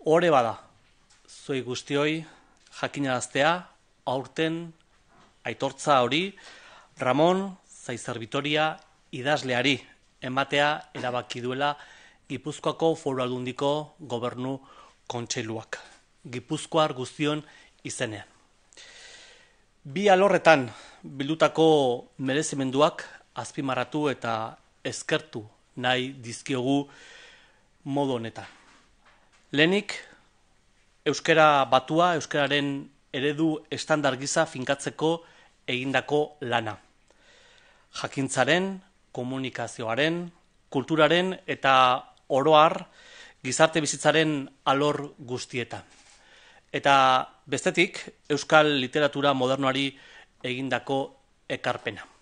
Hore bada, zoi guztioi jakina aurten aitortza hori Ramon Zaizarbitoria idazleari ematea erabaki duela Gipuzkoako foru aldundiko gobernu kontseiluak. Gipuzkoar guztion izenean. Bi alorretan bildutako merezimenduak azpimarratu eta eskertu nahi dizkiogu modu honetan. Lenik, euskera batua, euskararen eredu estandar giza finkatzeko egindako lana. Jakintzaren, komunikazioaren, kulturaren eta oroar gizarte bizitzaren alor guztieta. Eta bestetik, euskal literatura modernoari egindako ekarpena.